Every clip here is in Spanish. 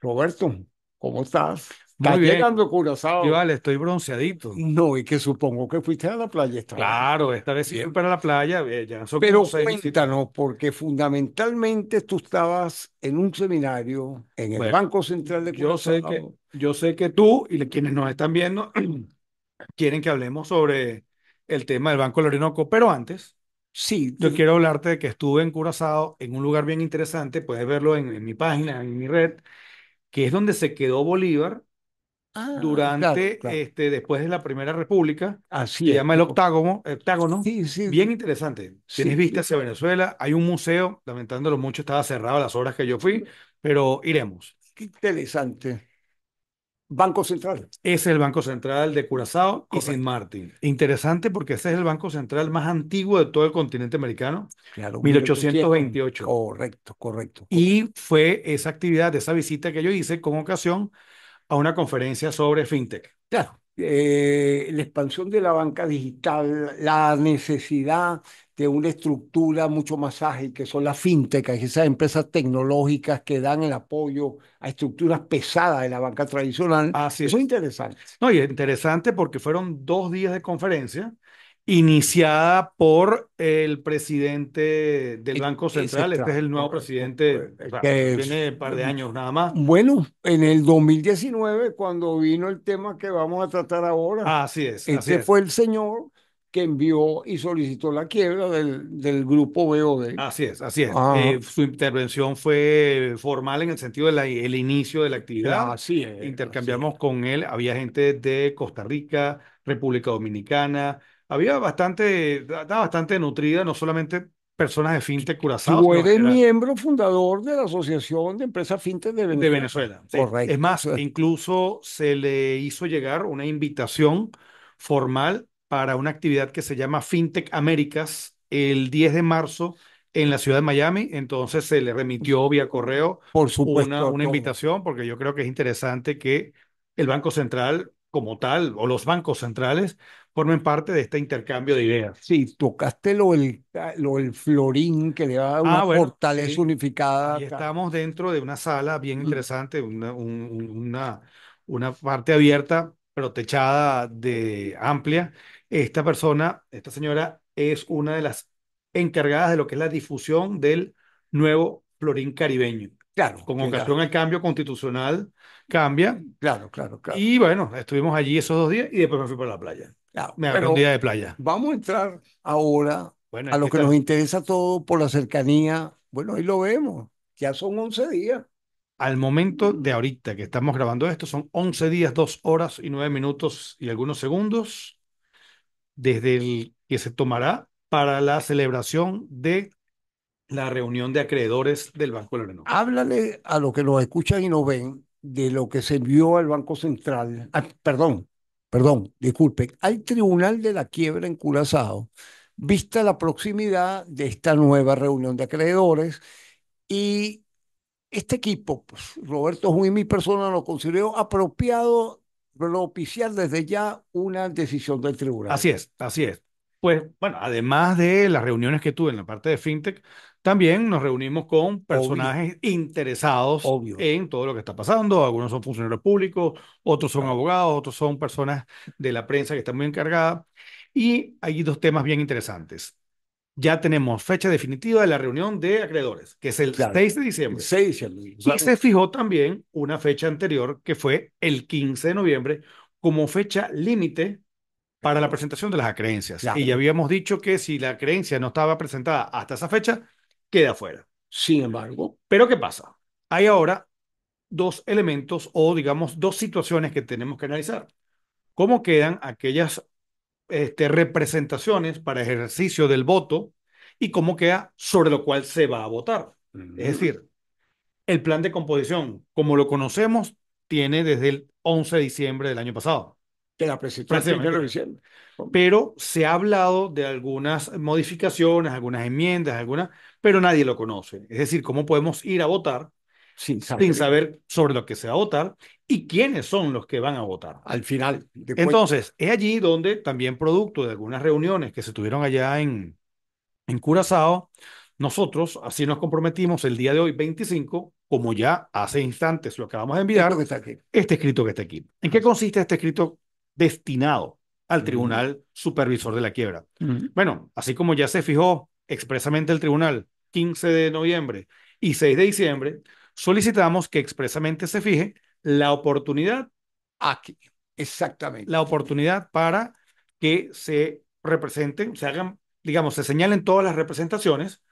Roberto, ¿cómo estás? Muy bien. llegando Curazao. Yo, vale, estoy bronceadito. No, y que supongo que fuiste a la playa esta Claro, esta vez siempre a la playa. Ya Pero seis, No, porque fundamentalmente tú estabas en un seminario en el Banco Central de Curazao. Yo sé que, yo sé que tú y quienes nos están viendo quieren que hablemos sobre el tema del Banco del Orinoco, pero antes... Sí. Yo quiero hablarte de que estuve en Curazao, en un lugar bien interesante, puedes verlo en mi página, en mi red, que es donde se quedó Bolívar ah, durante, Este, después de la Primera República. Así se llama el octágono. octágono. Bien interesante. Tienes vista hacia Venezuela. Hay un museo, lamentándolo mucho, estaba cerrado a las horas que yo fui, pero iremos. Qué interesante. Banco Central. Es el Banco Central de Curazao y San Martín. Interesante porque ese es el banco central más antiguo de todo el continente americano. Claro, 1828. Correcto, correcto, correcto. Y fue esa actividad, esa visita que yo hice con ocasión a una conferencia sobre fintech. Claro. Eh, la expansión de la banca digital, la necesidad de una estructura mucho más ágil, que son las fintechs, esas empresas tecnológicas que dan el apoyo a estructuras pesadas de la banca tradicional. Así Eso es interesante. No, y es interesante porque fueron dos días de conferencia iniciada por el presidente del e-, Banco Central. Este es el nuevo presidente, que tiene un par de años nada más. Bueno, en el 2019, cuando vino el tema que vamos a tratar ahora, así es, este fue el señor que envió y solicitó la quiebra del, del grupo BOD. Así es, así es. Ah. Eh, su intervención fue formal en el sentido del el inicio de la actividad. Así Intercambiamos con él, había gente de Costa Rica, República Dominicana, había bastante, estaba bastante nutrida, no solamente personas de FinTech Curazao. Fue miembro fundador de la Asociación de Empresas FinTech de Venezuela. Correcto. Es más, incluso se le hizo llegar una invitación formal para una actividad que se llama FinTech Américas el 10 de marzo en la ciudad de Miami. Entonces se le remitió vía correo una invitación porque yo creo que es interesante que el Banco Central como tal o los bancos centrales formen parte de este intercambio de ideas. Sí, tocaste lo del, lo el florín que le da una ah, fortaleza unificada. estamos dentro de una sala bien mm. interesante, una, una, una parte abierta, pero techada de amplia. Esta persona, esta señora, es una de las encargadas de lo que es la difusión del nuevo florín caribeño. Claro. Con ocasión el cambio constitucional cambia. Claro, claro, claro. Y bueno, estuvimos allí esos dos días y después me fui para la playa un día de playa. Vamos a entrar ahora a lo que nos interesa todo por la cercanía. Bueno, ahí lo vemos. Ya son 11 días. Al momento de ahorita que estamos grabando esto, son 11 días, 2 horas y 9 minutos y algunos segundos desde el que se tomará para la celebración de la reunión de acreedores del Banco de Háblale a los que nos escuchan y nos ven de lo que se envió al Banco Central, ah, perdón, perdón, disculpen, al Tribunal de la Quiebra en Curazao, vista la proximidad de esta nueva reunión de acreedores y este equipo, pues, Roberto y mi persona, lo consideró apropiado propiciar desde ya una decisión del tribunal. Así es, así es. Pues bueno, además de las reuniones que tuve en la parte de FinTech, también nos reunimos con personajes interesados en todo lo que está pasando. Algunos son funcionarios públicos, otros son abogados, otros son personas de la prensa que están muy encargadas. Y hay dos temas bien interesantes. Ya tenemos fecha definitiva de la reunión de acreedores, que es el 6 de diciembre. 6 Y se fijó también una fecha anterior, que fue el 15 de noviembre, como fecha límite para la presentación de las acreencias. Y ya habíamos dicho que si la creencia no estaba presentada hasta esa fecha, queda fuera. Sin embargo. Pero ¿qué pasa? Hay ahora dos elementos o digamos dos situaciones que tenemos que analizar. ¿Cómo quedan aquellas este, representaciones para ejercicio del voto y cómo queda sobre lo cual se va a votar? Es decir, el plan de composición, como lo conocemos, tiene desde el 11 de diciembre del año pasado la presentación Pero se ha hablado de algunas modificaciones, algunas enmiendas, algunas, pero nadie lo conoce. Es decir, ¿cómo podemos ir a votar sin saber. sobre lo que se va a votar y quiénes son los que van a votar. Al final. Entonces, es allí donde también producto de algunas reuniones que se tuvieron allá en, en Curazao, nosotros así nos comprometimos el día de hoy 25, como ya hace instantes lo acabamos de enviar, este escrito que está aquí. ¿En qué consiste este escrito destinado al mm. Tribunal Supervisor de la Quiebra. Mm. Bueno, así como ya se fijó expresamente el Tribunal 15 de noviembre y 6 de diciembre, solicitamos que expresamente se fije la oportunidad aquí. Exactamente. La oportunidad para que se representen, se hagan, digamos, se señalen todas las representaciones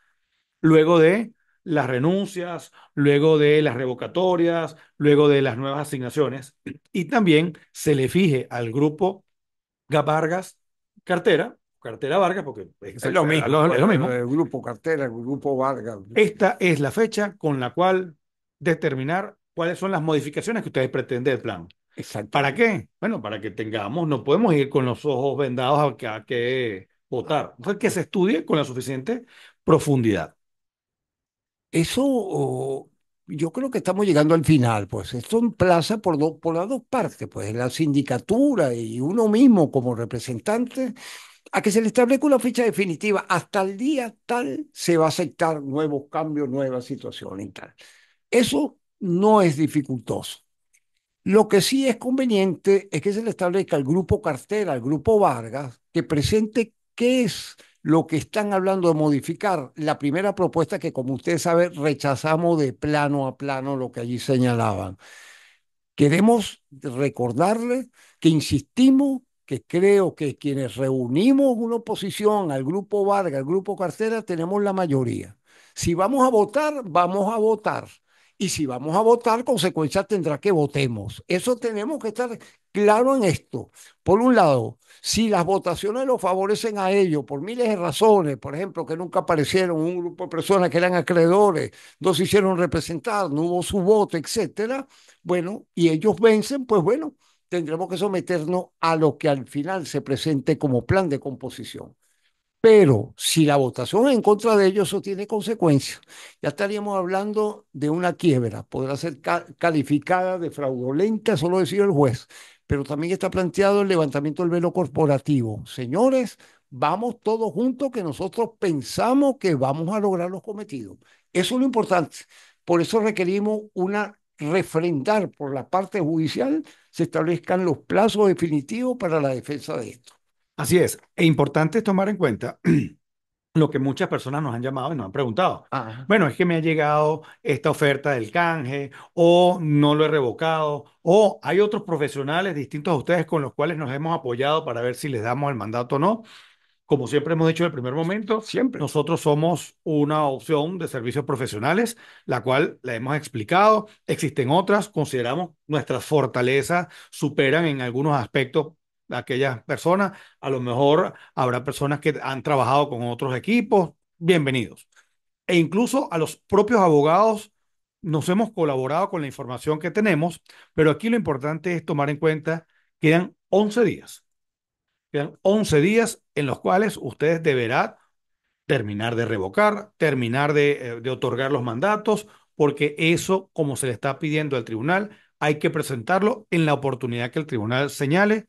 luego de las renuncias, luego de las revocatorias, luego de las nuevas asignaciones, y también se le fije al grupo Vargas Cartera, Cartera Vargas, porque es, lo mismo. es lo pues, mismo. El grupo Cartera, el grupo Vargas. Esta es la fecha con la cual determinar cuáles son las modificaciones que ustedes pretenden del plan. Exacto. ¿Para qué? Bueno, para que tengamos, no podemos ir con los ojos vendados a que, votar. que se estudie con la suficiente profundidad. Eso oh, yo creo que estamos llegando al final, pues esto emplaza por, por las dos partes, pues la sindicatura y uno mismo como representante, a que se le establezca una fecha definitiva. Hasta el día tal se va a aceptar nuevos cambios, nuevas situaciones y tal. Eso no es dificultoso. Lo que sí es conveniente es que se le establezca al grupo cartera, al grupo Vargas, que presente qué es lo que están hablando de modificar la primera propuesta que, como ustedes saben, rechazamos de plano a plano lo que allí señalaban. Queremos recordarles que insistimos que creo que quienes reunimos una oposición al grupo Vargas, al grupo Cartera, tenemos la mayoría. Si vamos a votar, vamos a votar. Y si vamos a votar, consecuencia tendrá que votemos. Eso tenemos que estar claro en esto. Por un lado, si las votaciones lo favorecen a ellos por miles de razones, por ejemplo, que nunca aparecieron un grupo de personas que eran acreedores, no se hicieron representar, no hubo su voto, etcétera, bueno, y ellos vencen, pues bueno, tendremos que someternos a lo que al final se presente como plan de composición. Pero si la votación en contra de ellos, eso tiene consecuencias. Ya estaríamos hablando de una quiebra. Podrá ser calificada de fraudulenta, solo lo el juez. Pero también está planteado el levantamiento del velo corporativo. Señores, vamos todos juntos que nosotros pensamos que vamos a lograr los cometidos. Eso es lo importante. Por eso requerimos una refrendar por la parte judicial, se establezcan los plazos definitivos para la defensa de esto. Así es. E importante tomar en cuenta lo que muchas personas nos han llamado y nos han preguntado. Bueno, es que me ha llegado esta oferta del canje o no lo he revocado o hay otros profesionales distintos a ustedes con los cuales nos hemos apoyado para ver si les damos el mandato o no. Como siempre hemos dicho en el primer momento, siempre. Nosotros somos una opción de servicios profesionales, la cual la hemos explicado. Existen otras, consideramos nuestras fortalezas superan en algunos aspectos aquellas personas. A lo mejor habrá personas que han trabajado con otros equipos. Bienvenidos. E incluso a los propios abogados nos hemos colaborado con la información que tenemos, pero aquí lo importante es tomar en cuenta que quedan 11 días. Quedan 11 días en los cuales ustedes deberán terminar de revocar, terminar eh, de otorgar los mandatos, porque eso, como se le está pidiendo al tribunal, hay que presentarlo en la oportunidad que el tribunal señale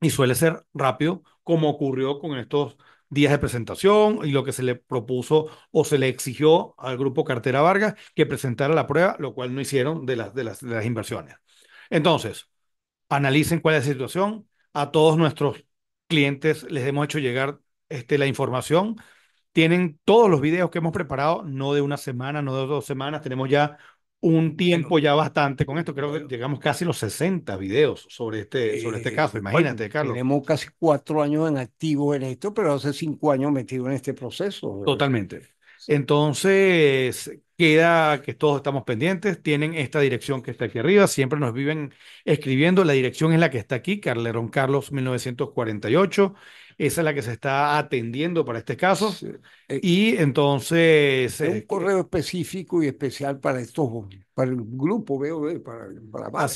y suele ser rápido, como ocurrió con estos días de presentación y lo que se le propuso o se le exigió al grupo Cartera Vargas que presentara la prueba, lo cual no hicieron de las, de las, inversiones. Entonces, analicen cuál es la situación. A todos nuestros clientes les hemos hecho llegar este, la información. Tienen todos los videos que hemos preparado, no de una semana, no de dos semanas. Tenemos ya un tiempo ya bastante con esto. Creo que llegamos casi a los 60 videos sobre este, sobre este eh, caso. Imagínate, Carlos. Tenemos casi cuatro años en activo en esto, pero hace cinco años metido en este proceso. Totalmente. Entonces, queda que todos estamos pendientes. Tienen esta dirección que está aquí arriba. Siempre nos viven escribiendo. La dirección es la que está aquí, Carlerón Carlos 1948. Esa es la que se está atendiendo para este caso. Eh, y entonces... un eh, correo específico y especial para estos, para el grupo veo para, para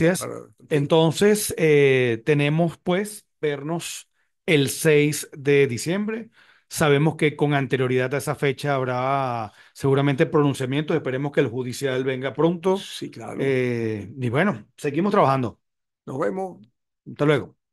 Entonces, eh, tenemos pues vernos el 6 de diciembre. Sabemos que con anterioridad a esa fecha habrá seguramente pronunciamientos. Esperemos que el judicial venga pronto. Sí, claro. y bueno, seguimos trabajando. Nos vemos. Hasta luego.